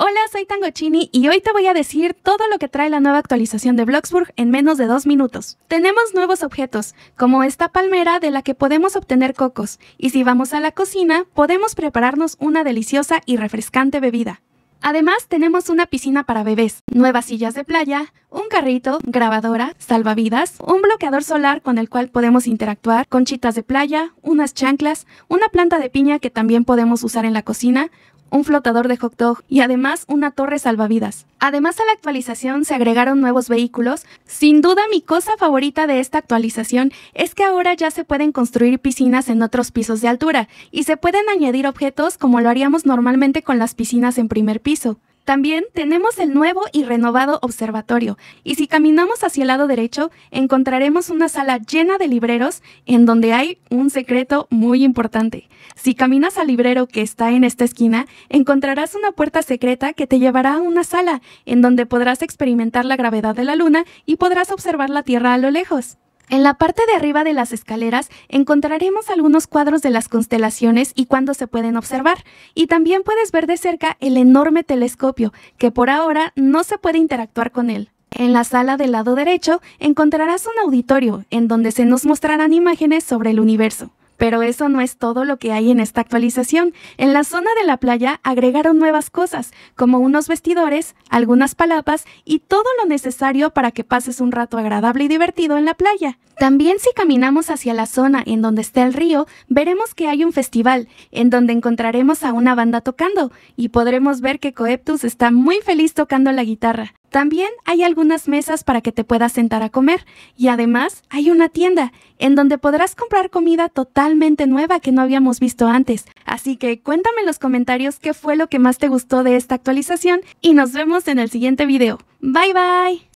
Hola, soy Tangochini y hoy te voy a decir todo lo que trae la nueva actualización de Bloxburg en menos de dos minutos. Tenemos nuevos objetos, como esta palmera de la que podemos obtener cocos, y si vamos a la cocina, podemos prepararnos una deliciosa y refrescante bebida. Además, tenemos una piscina para bebés, nuevas sillas de playa, un carrito, grabadora, salvavidas, un bloqueador solar con el cual podemos interactuar, conchitas de playa, unas chanclas, una planta de piña que también podemos usar en la cocina, un flotador de hot dog y además una torre salvavidas. Además a la actualización se agregaron nuevos vehículos. Sin duda mi cosa favorita de esta actualización es que ahora ya se pueden construir piscinas en otros pisos de altura y se pueden añadir objetos como lo haríamos normalmente con las piscinas en primer piso. También tenemos el nuevo y renovado observatorio, y si caminamos hacia el lado derecho, encontraremos una sala llena de libreros en donde hay un secreto muy importante. Si caminas al librero que está en esta esquina, encontrarás una puerta secreta que te llevará a una sala en donde podrás experimentar la gravedad de la luna y podrás observar la Tierra a lo lejos. En la parte de arriba de las escaleras encontraremos algunos cuadros de las constelaciones y cuándo se pueden observar. Y también puedes ver de cerca el enorme telescopio, que por ahora no se puede interactuar con él. En la sala del lado derecho encontrarás un auditorio en donde se nos mostrarán imágenes sobre el universo. Pero eso no es todo lo que hay en esta actualización. En la zona de la playa agregaron nuevas cosas, como unos vestidores, algunas palapas y todo lo necesario para que pases un rato agradable y divertido en la playa. También si caminamos hacia la zona en donde está el río, veremos que hay un festival, en donde encontraremos a una banda tocando, y podremos ver que Coeptus está muy feliz tocando la guitarra. También hay algunas mesas para que te puedas sentar a comer y además hay una tienda en donde podrás comprar comida totalmente nueva que no habíamos visto antes. Así que cuéntame en los comentarios qué fue lo que más te gustó de esta actualización y nos vemos en el siguiente video. Bye bye.